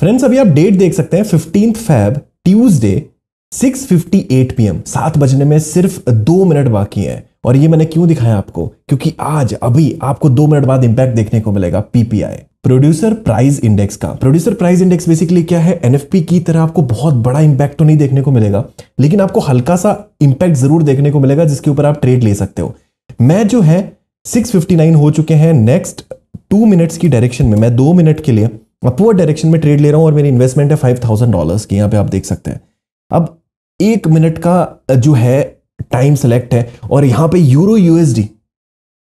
friends अभी आप date देख सकते हैं फिफ्टींथ फैब ट्यूजडे 6:58 पीएम सात बजने में सिर्फ दो मिनट बाकी है और ये मैंने क्यों दिखाया आपको क्योंकि आज अभी आपको दो मिनट बाद इंपैक्ट देखने को मिलेगा पीपीआई प्रोड्यूसर प्राइस इंडेक्स का प्रोड्यूसर प्राइस इंडेक्स बेसिकली क्या है एनएफपी की तरह आपको बहुत बड़ा इंपैक्ट तो नहीं देखने को मिलेगा लेकिन आपको हल्का सा इंपैक्ट जरूर देखने को मिलेगा जिसके ऊपर आप ट्रेड ले सकते हो मैं जो है सिक्स हो चुके हैं नेक्स्ट टू मिनट्स की डायरेक्शन में मैं दो मिनट के लिए अपवर्ड डायरेक्शन में ट्रेड ले रहा हूँ और मेरी इन्वेस्टमेंट है फाइव थाउजेंड डॉलर्स की यहाँ पे आप देख सकते हैं अब एक मिनट का जो है टाइम सेलेक्ट है और यहाँ पे euro USD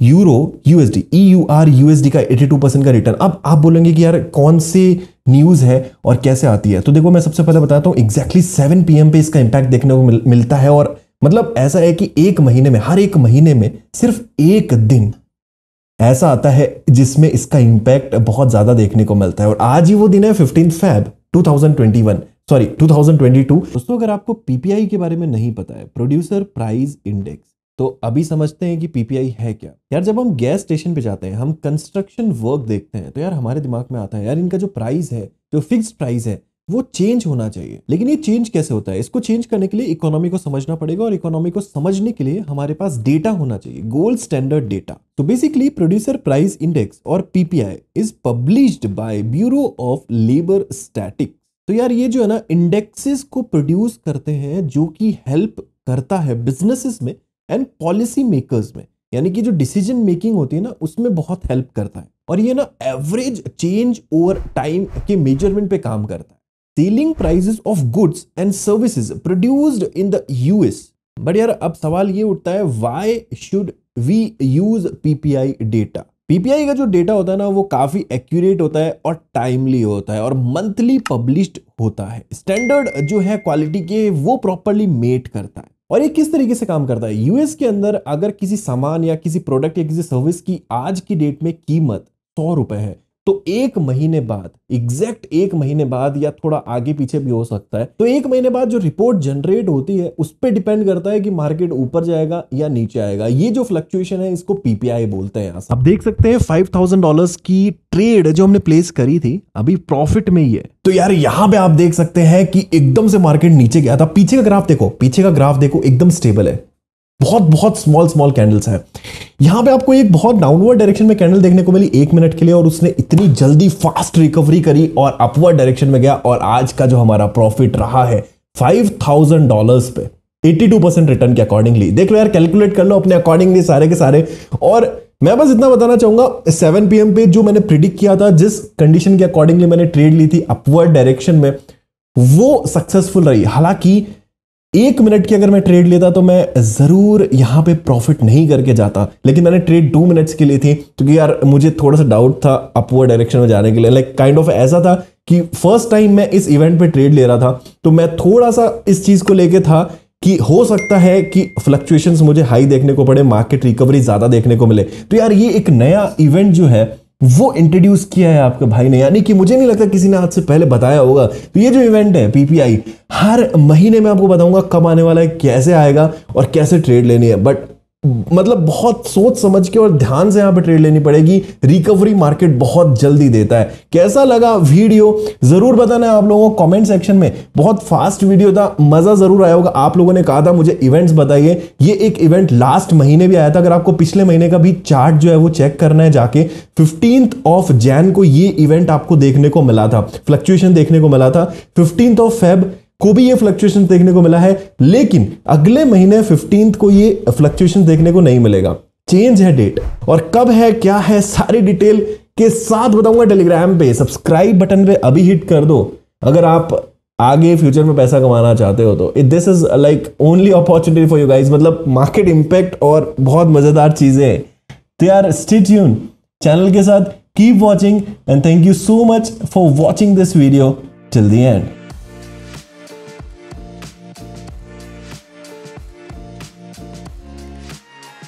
euro USD E U R USD का टू परसेंट का रिटर्न अब आप बोलेंगे कि यार कौन से न्यूज है और कैसे आती है तो देखो मैं सबसे पहले बताता हूँ एग्जैक्टली सेवन पी पे इसका इंपैक्ट देखने को मिल, मिलता है और मतलब ऐसा है कि एक महीने में हर एक महीने में सिर्फ एक दिन ऐसा आता है जिसमें इसका इंपैक्ट बहुत ज़्यादा देखने को मिलता है और आज ही वो दिन है फिफ्टीन फैब 2021 सॉरी 2022 दोस्तों अगर आपको पीपीआई के बारे में नहीं पता है प्रोड्यूसर प्राइस इंडेक्स तो अभी समझते हैं कि पीपीआई है क्या यार जब हम गैस स्टेशन पे जाते हैं हम कंस्ट्रक्शन वर्क देखते हैं तो यार हमारे दिमाग में आता है यार इनका जो प्राइस है जो फिक्स प्राइस है वो चेंज होना चाहिए लेकिन ये चेंज कैसे होता है इसको चेंज करने के लिए इकोनॉमी को समझना पड़ेगा और इकोनॉमी को समझने के लिए हमारे पास डेटा होना चाहिए गोल्ड स्टैंडर्ड डेटा तो बेसिकली प्रोड्यूसर प्राइस इंडेक्स और PPI is published by bureau of labour static तो यार ये जो है ना इंडेक्सेस को प्रोड्यूस करते हैं जो कि हेल्प करता है बिजनेसेस में एंड पॉलिसी मेकर्स में यानी कि जो डिसीजन मेकिंग होती है ना उसमें बहुत हेल्प करता है और ये ना एवरेज चेंज ओवर टाइम के मेजरमेंट पे काम करता है selling prices of goods and services produced in the US but यार अब सवाल ये उठता है why should we use PPI data PPI का जो डेटा होता है ना वो काफी एक्यूरेट होता है और टाइमली होता है और मंथली पब्लिश्ड होता है स्टैंडर्ड जो है क्वालिटी के वो प्रॉपरली मेट करता है और ये किस तरीके से काम करता है यूएस के अंदर अगर किसी सामान या किसी प्रोडक्ट या किसी सर्विस की आज की डेट में कीमत सौ रुपए है तो एक महीने बाद एग्जैक्ट एक महीने बाद या थोड़ा आगे पीछे भी हो सकता है तो एक महीने बाद जो रिपोर्ट जनरेट होती है उस पर डिपेंड करता है कि मार्केट ऊपर जाएगा या नीचे आएगा ये जो फ्लक्चुएशन है इसको पीपीआई बोलते हैं आप देख सकते हैं फाइव थाउजेंड डॉलर की ट्रेड जो हमने प्लेस करी थी अभी प्रॉफिट में ही है तो यार यहां पे आप देख सकते हैं कि एकदम से मार्केट नीचे गया था पीछे का ग्राफ देखो पीछे का ग्राफ देखो एकदम स्टेबल है बहुत बहुत स्मॉल स्मॉल कैंडल्स हैं यहां पे आपको एक बहुत डाउनवर्ड डायरेक्शन में कैंडल देखने को मिली एक मिनट के लिए और उसने इतनी जल्दी फास्ट रिकवरी करी और अपवर्ड डायरेक्शन में गया और आज का जो हमारा प्रॉफिट रहा है फाइव थाउजेंड डॉलर पे 82 परसेंट रिटर्न के अकॉर्डिंगली देख लो यार कैलकुलेट कर लो अपने अकॉर्डिंगली सारे के सारे और मैं बस इतना बताना चाहूंगा 7 पीएम पे जो मैंने प्रिडिक्ट किया था जिस कंडीशन के अकॉर्डिंगली मैंने ट्रेड ली थी अपवर्ड डायरेक्शन में वो सक्सेसफुल रही हालांकि एक मिनट की अगर मैं ट्रेड लेता तो मैं ज़रूर यहां पे प्रॉफिट नहीं करके जाता लेकिन मैंने ट्रेड टू मिनट्स के लिए थी क्योंकि यार मुझे थोड़ा सा डाउट था अपवर्ड डायरेक्शन में जाने के लिए लाइक काइंड ऑफ ऐसा था कि फर्स्ट टाइम मैं इस इवेंट पे ट्रेड ले रहा था तो मैं थोड़ा सा इस चीज़ को लेके था कि हो सकता है कि फ्लक्चुएशंस मुझे हाई देखने को पड़े मार्केट रिकवरी ज़्यादा देखने को मिले तो यार ये एक नया इवेंट जो है वो इंट्रोड्यूस किया है आपके भाई ने यानी कि मुझे नहीं लगता किसी ने आज से पहले बताया होगा तो ये जो इवेंट है पीपीआई हर महीने में आपको बताऊंगा कब आने वाला है कैसे आएगा और कैसे ट्रेड लेनी है बट मतलब बहुत सोच समझ के और ध्यान से यहां पे ट्रेड लेनी पड़ेगी रिकवरी मार्केट बहुत जल्दी देता है कैसा लगा वीडियो जरूर बताना आप लोगों को कमेंट सेक्शन में बहुत फास्ट वीडियो था मजा जरूर आया होगा आप लोगों ने कहा था मुझे इवेंट्स बताइए ये एक इवेंट लास्ट महीने भी आया था अगर आपको पिछले महीने का भी चार्ट जो है वो चेक करना है जाके फिफ्टीन ऑफ जैन को ये इवेंट आपको देखने को मिला था फ्लक्चुएशन देखने को मिला था फिफ्टींथ ऑफ फेब को भी ये फ्लक्चुएशन देखने को मिला है लेकिन अगले महीने फिफ्टींथ को ये फ्लक्चुएशन देखने को नहीं मिलेगा चेंज है डेट और कब है क्या है सारी डिटेल के साथ बताऊंगा टेलीग्राम पे सब्सक्राइब बटन पे अभी हिट कर दो अगर आप आगे फ्यूचर में पैसा कमाना चाहते हो तो this is like only opportunity for you guys मतलब मार्केट इंपैक्ट और बहुत मजेदार चीजें दे आर स्टिट्यून चैनल के साथ keep watching and thank you so much for watching this video till the and